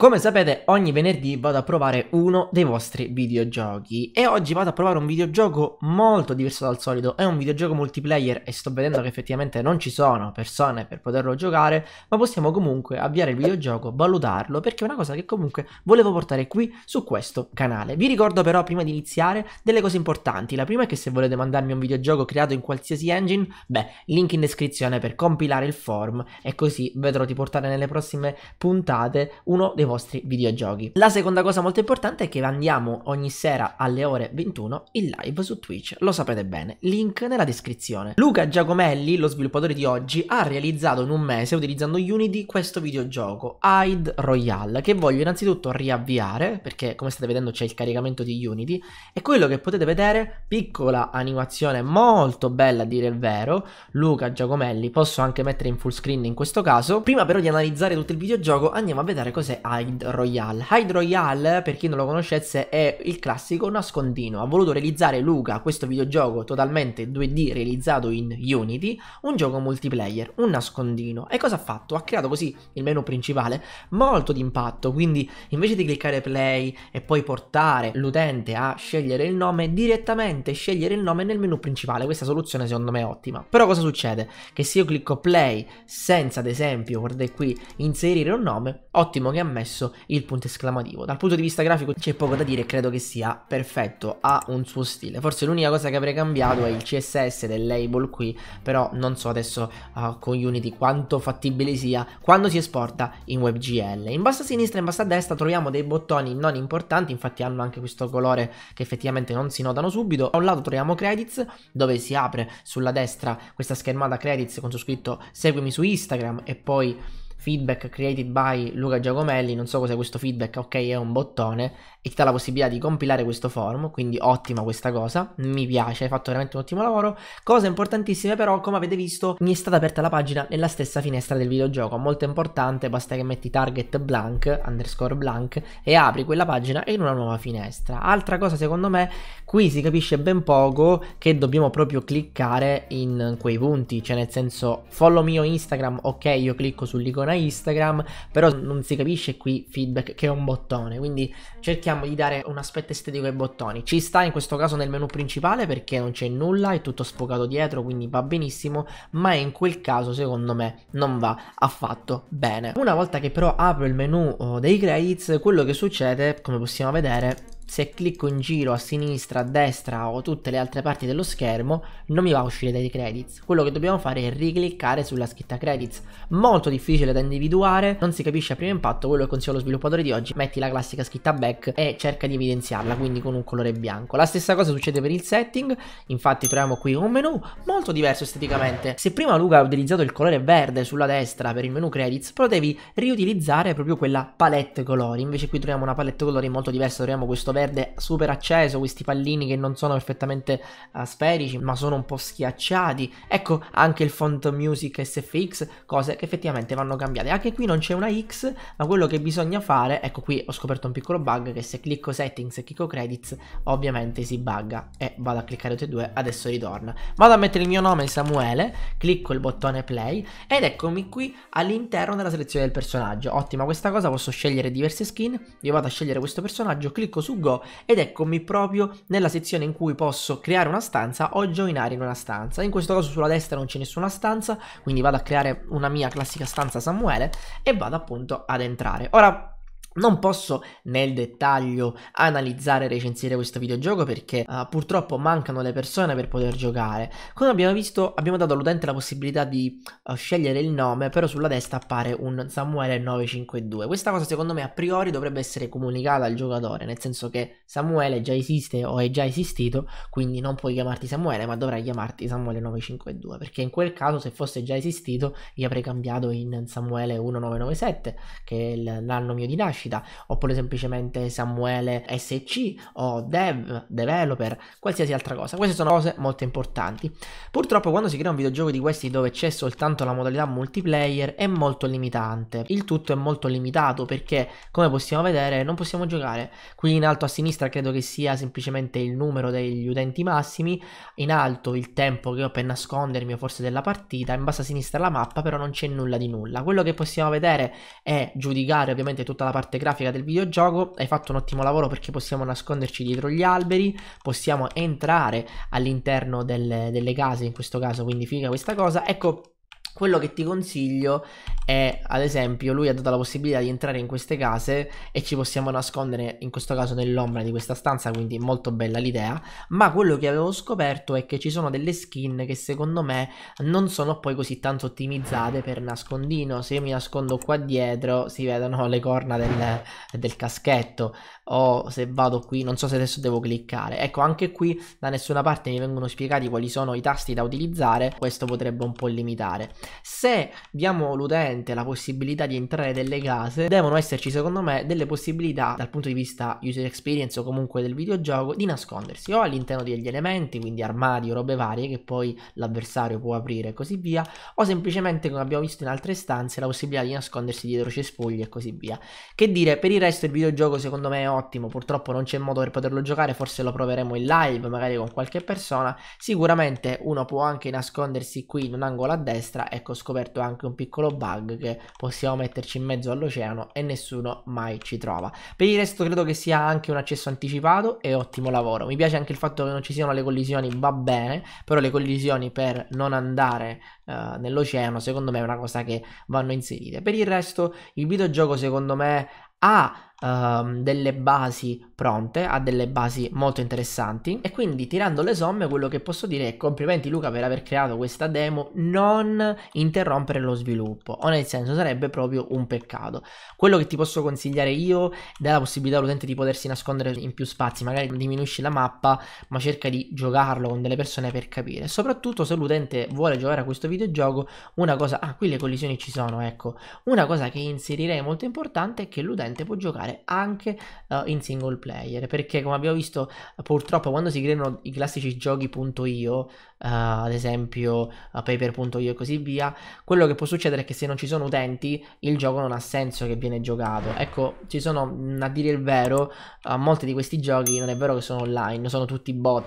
Come sapete ogni venerdì vado a provare uno dei vostri videogiochi e oggi vado a provare un videogioco molto diverso dal solito, è un videogioco multiplayer e sto vedendo che effettivamente non ci sono persone per poterlo giocare ma possiamo comunque avviare il videogioco, valutarlo perché è una cosa che comunque volevo portare qui su questo canale. Vi ricordo però prima di iniziare delle cose importanti, la prima è che se volete mandarmi un videogioco creato in qualsiasi engine, beh link in descrizione per compilare il form e così vedrò di portare nelle prossime puntate uno dei vostri vostri videogiochi. La seconda cosa molto importante è che andiamo ogni sera alle ore 21 in live su Twitch, lo sapete bene, link nella descrizione. Luca Giacomelli, lo sviluppatore di oggi, ha realizzato in un mese utilizzando Unity questo videogioco, Hyde Royale, che voglio innanzitutto riavviare perché come state vedendo c'è il caricamento di Unity e quello che potete vedere, piccola animazione molto bella a dire il vero, Luca Giacomelli, posso anche mettere in full screen in questo caso. Prima però di analizzare tutto il videogioco andiamo a vedere cos'è Hyde Hyde Royale. Hyde Royale, per chi non lo conoscesse, è il classico nascondino. Ha voluto realizzare Luca, questo videogioco totalmente 2D realizzato in Unity, un gioco multiplayer, un nascondino. E cosa ha fatto? Ha creato così il menu principale molto d'impatto, quindi invece di cliccare play e poi portare l'utente a scegliere il nome, direttamente scegliere il nome nel menu principale. Questa soluzione secondo me è ottima. Però cosa succede? Che se io clicco play senza ad esempio, guardate qui, inserire un nome, ottimo che ha messo messo il punto esclamativo. Dal punto di vista grafico c'è poco da dire, credo che sia perfetto, ha un suo stile. Forse l'unica cosa che avrei cambiato è il CSS del label qui, però non so adesso uh, con Unity quanto fattibile sia quando si esporta in WebGL. In basso a sinistra e in basso a destra troviamo dei bottoni non importanti, infatti hanno anche questo colore che effettivamente non si notano subito. A un lato troviamo credits, dove si apre sulla destra questa schermata credits con su scritto seguimi su Instagram e poi feedback created by Luca Giacomelli, non so cos'è questo feedback, ok è un bottone e ti dà la possibilità di compilare questo form, quindi ottima questa cosa, mi piace, hai fatto veramente un ottimo lavoro. cose importantissime però, come avete visto, mi è stata aperta la pagina nella stessa finestra del videogioco, molto importante, basta che metti target blank, underscore blank e apri quella pagina in una nuova finestra. Altra cosa secondo me, qui si capisce ben poco che dobbiamo proprio cliccare in quei punti, cioè nel senso follow mio Instagram, ok io clicco sull'icona funziona Instagram, però non si capisce qui feedback che è un bottone, quindi cerchiamo di dare un aspetto estetico ai bottoni. Ci sta in questo caso nel menu principale perché non c'è nulla, è tutto sfocato dietro, quindi va benissimo, ma in quel caso secondo me non va affatto bene. Una volta che però apro il menu oh, dei credits, quello che succede, come possiamo vedere, se clicco in giro a sinistra, a destra o tutte le altre parti dello schermo non mi va a uscire dai credits. Quello che dobbiamo fare è ricliccare sulla scritta credits. Molto difficile da individuare, non si capisce a primo impatto, quello che consiglio allo sviluppatore di oggi, metti la classica scritta back e cerca di evidenziarla, quindi con un colore bianco. La stessa cosa succede per il setting, infatti troviamo qui un menu molto diverso esteticamente. Se prima Luca ha utilizzato il colore verde sulla destra per il menu credits, però devi riutilizzare proprio quella palette colori, invece qui troviamo una palette colori molto diversa, troviamo questo verde verde super acceso, questi pallini che non sono perfettamente uh, sferici ma sono un po' schiacciati, ecco anche il font music SFX, cose che effettivamente vanno cambiate. Anche qui non c'è una X, ma quello che bisogna fare, ecco qui ho scoperto un piccolo bug che se clicco settings e clicco credits ovviamente si bugga e vado a cliccare tutti e due, adesso ritorna. Vado a mettere il mio nome Samuele, clicco il bottone play ed eccomi qui all'interno della selezione del personaggio. Ottima questa cosa, posso scegliere diverse skin, io vado a scegliere questo personaggio, clicco su go Go ed eccomi proprio nella sezione in cui posso creare una stanza o joinare in una stanza. In questo caso sulla destra non c'è nessuna stanza, quindi vado a creare una mia classica stanza Samuele e vado appunto ad entrare. Ora non posso nel dettaglio analizzare e recensire questo videogioco perché uh, purtroppo mancano le persone per poter giocare. Come abbiamo visto abbiamo dato all'utente la possibilità di uh, scegliere il nome però sulla destra appare un Samuele 952. Questa cosa secondo me a priori dovrebbe essere comunicata al giocatore nel senso che Samuele già esiste o è già esistito quindi non puoi chiamarti Samuele ma dovrai chiamarti Samuele 952 perché in quel caso se fosse già esistito gli avrei cambiato in Samuele 1997 che è l'anno mio di nascita nascita, oppure semplicemente Samuele SC o dev, developer, qualsiasi altra cosa. Queste sono cose molto importanti. Purtroppo quando si crea un videogioco di questi dove c'è soltanto la modalità multiplayer è molto limitante. Il tutto è molto limitato perché come possiamo vedere non possiamo giocare. Qui in alto a sinistra credo che sia semplicemente il numero degli utenti massimi, in alto il tempo che ho per nascondermi o forse della partita, in basso a sinistra la mappa però non c'è nulla di nulla. Quello che possiamo vedere è giudicare ovviamente tutta la partita parte grafica del videogioco hai fatto un ottimo lavoro perché possiamo nasconderci dietro gli alberi, possiamo entrare all'interno del, delle case in questo caso, quindi figa questa cosa. Ecco, quello che ti consiglio è, ad esempio, lui ha dato la possibilità di entrare in queste case e ci possiamo nascondere, in questo caso, nell'ombra di questa stanza, quindi molto bella l'idea. Ma quello che avevo scoperto è che ci sono delle skin che secondo me non sono poi così tanto ottimizzate per nascondino. Se io mi nascondo qua dietro si vedono le corna del, del caschetto o se vado qui, non so se adesso devo cliccare. Ecco, anche qui da nessuna parte mi vengono spiegati quali sono i tasti da utilizzare, questo potrebbe un po' limitare se diamo all'utente la possibilità di entrare nelle case, devono esserci secondo me delle possibilità dal punto di vista user experience o comunque del videogioco di nascondersi o all'interno degli elementi, quindi armadi o robe varie che poi l'avversario può aprire e così via, o semplicemente come abbiamo visto in altre stanze la possibilità di nascondersi dietro cespugli e così via. Che dire, per il resto il videogioco secondo me è ottimo, purtroppo non c'è modo per poterlo giocare, forse lo proveremo in live magari con qualche persona, sicuramente uno può anche nascondersi qui in un angolo a destra ecco ho scoperto anche un piccolo bug che possiamo metterci in mezzo all'oceano e nessuno mai ci trova. Per il resto credo che sia anche un accesso anticipato e ottimo lavoro. Mi piace anche il fatto che non ci siano le collisioni, va bene, però le collisioni per non andare eh, nell'oceano secondo me è una cosa che vanno inserite. Per il resto il videogioco secondo me ha Ehm, delle basi pronte, ha delle basi molto interessanti e quindi tirando le somme quello che posso dire è complimenti Luca per aver creato questa demo, non interrompere lo sviluppo o nel senso sarebbe proprio un peccato. Quello che ti posso consigliare io dà la possibilità all'utente di potersi nascondere in più spazi, magari diminuisci la mappa ma cerca di giocarlo con delle persone per capire, soprattutto se l'utente vuole giocare a questo videogioco una cosa, ah qui le collisioni ci sono ecco, una cosa che inserirei molto importante è che l'utente può giocare giocare anche uh, in single player, perché come abbiamo visto purtroppo quando si creano i classici giochi.io, uh, eh, ad esempio uh, eh, paper.io e così via, quello che può succedere è che se non ci sono utenti il gioco non ha senso che viene giocato. Ecco, ci sono, a dire il vero, molti di questi giochi non è vero che sono online, sono tutti bot,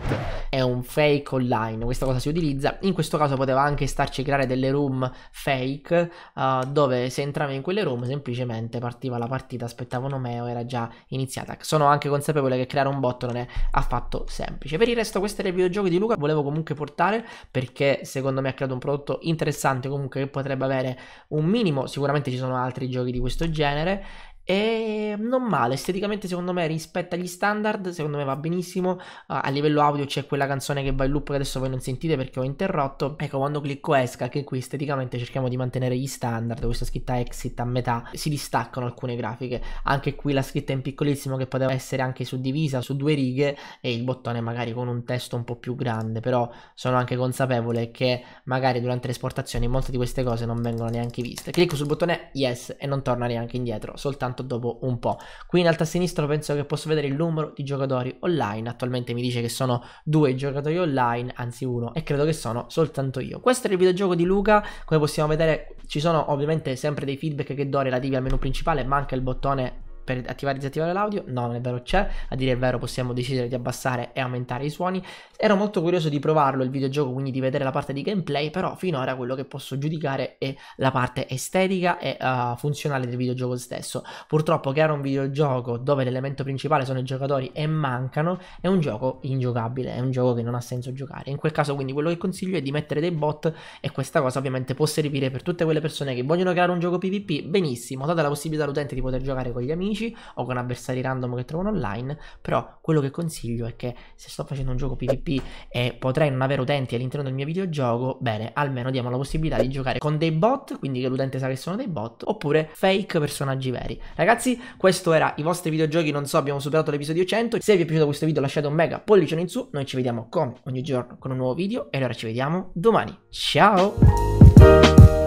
è un fake online, questa cosa si utilizza. In questo caso poteva anche starci creare delle room fake dove se entravi in quelle room semplicemente partiva la partita, aspettavano me Cameo era già iniziata. Sono anche consapevole che creare un bot non è affatto semplice. Per il resto questo era il videogioco di Luca, volevo comunque portare perché secondo me ha creato un prodotto interessante comunque che potrebbe avere un minimo, sicuramente ci sono altri giochi di questo genere e ehm, non male, esteticamente secondo me rispetta gli standard, secondo me va benissimo. Uh, a livello audio c'è quella canzone che va in loop che adesso voi non sentite perché ho interrotto. Ecco, quando clicco esca, anche qui esteticamente cerchiamo di mantenere gli standard, questa scritta exit a metà, si distaccano alcune grafiche. Anche qui la scritta in piccolissimo che poteva essere anche suddivisa su due righe e il bottone magari con un testo un po' più grande, però sono anche consapevole che magari durante l'esportazione molte di queste cose non vengono neanche viste. Clicco sul bottone yes e non torna neanche indietro, soltanto soltanto dopo un po'. Qui in alto a sinistra penso che posso vedere il numero di giocatori online, attualmente mi dice che sono due giocatori online, anzi uno, e credo che sono soltanto io. Questo era il videogioco di Luca, come possiamo vedere ci sono ovviamente sempre dei feedback che do relativi al menu principale, ma anche il bottone per attivare e disattivare l'audio? No, non è vero, c'è. A dire il vero possiamo decidere di abbassare e aumentare i suoni. Ero molto curioso di provarlo il videogioco, quindi di vedere la parte di gameplay, però finora quello che posso giudicare è la parte estetica e uh, funzionale del videogioco stesso. Purtroppo che era un videogioco dove l'elemento principale sono i giocatori e mancano, è un gioco ingiocabile, è un gioco che non ha senso giocare. In quel caso quindi quello che consiglio è di mettere dei bot e questa cosa ovviamente può servire per tutte quelle persone che vogliono creare un gioco PvP, benissimo, date la possibilità all'utente di poter giocare con gli amici amici o con avversari random che trovano online, però quello che consiglio è che se sto facendo un gioco PvP e potrei non avere utenti all'interno del mio videogioco, bene, almeno diamo la possibilità di giocare con dei bot, quindi che l'utente sa che sono dei bot, oppure fake personaggi veri. Ragazzi, questo era i vostri videogiochi, non so, abbiamo superato l'episodio 100. Se vi è piaciuto questo video lasciate un mega pollice in su, noi ci vediamo come ogni giorno con un nuovo video e allora ci vediamo domani. Ciao!